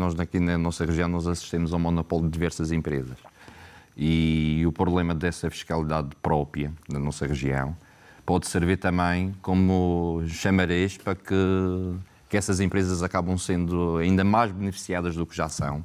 nós aqui na nossa região nós assistimos ao monopólio de diversas empresas. E o problema dessa fiscalidade própria da nossa região pode servir também como chamarês para que, que essas empresas acabam sendo ainda mais beneficiadas do que já são.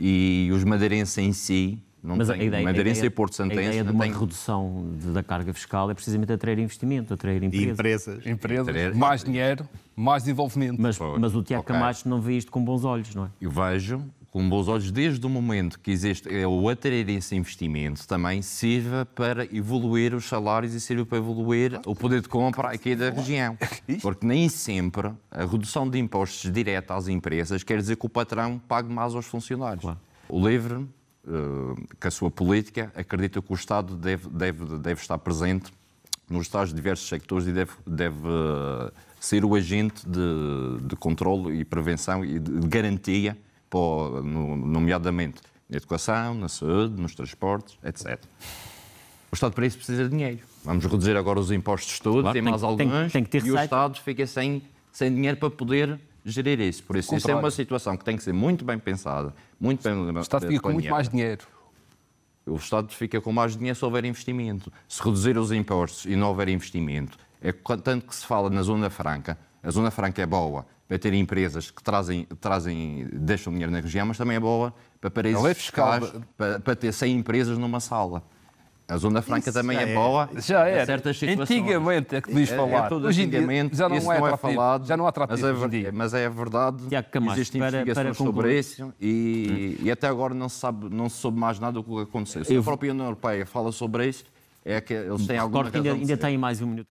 E os madeirenses em si não Mas tem, a ideia, a ideia, Porto A ideia de uma tem... redução de, da carga fiscal é precisamente atrair investimento, atrair empresas. E empresas. Empresas, atrair... mais dinheiro, mais desenvolvimento. Mas, mas o Tiago okay. Camacho não vê isto com bons olhos, não é? Eu vejo com bons olhos desde o momento que existe é o atrair esse investimento também sirva para evoluir os salários e sirva para evoluir o poder de compra aqui da região. É Porque nem sempre a redução de impostos direta às empresas quer dizer que o patrão pague mais aos funcionários. Claro. O LIVRE que eh, a sua política acredita que o Estado deve, deve, deve estar presente nos tais diversos sectores e deve, deve eh, ser o agente de, de controle e prevenção e de garantia, para, no, nomeadamente na educação, na saúde, nos transportes, etc. O Estado para isso precisa de dinheiro. Vamos reduzir agora os impostos todos claro, e mais tem, alguns tem, tem que ter e receita. o Estado fica sem, sem dinheiro para poder gerir isso. Por isso, isso é uma situação que tem que ser muito bem pensada, muito bem O Estado fica com muito mais dinheiro. O Estado fica com mais dinheiro se houver investimento. Se reduzir os impostos e não houver investimento, é tanto que se fala na Zona Franca, a Zona Franca é boa para ter empresas que trazem, trazem deixam dinheiro na região, mas também é boa para é fiscais, para, para ter 100 empresas numa sala. A Zona Franca Isso também é, é, boa. Já é. Certas Antigamente é que diz falar. É, é hoje em dia já não, é, não é, falado. Já não há tratado mas, é mas é verdade. Camacho, Existem para, investigações para sobre isso e, hum. e, até agora não se, sabe, não se soube mais nada do que aconteceu. Se a própria União Europeia fala sobre isso, é que eles hum, têm alguma Recorte, ainda, ainda tem mais um minuto.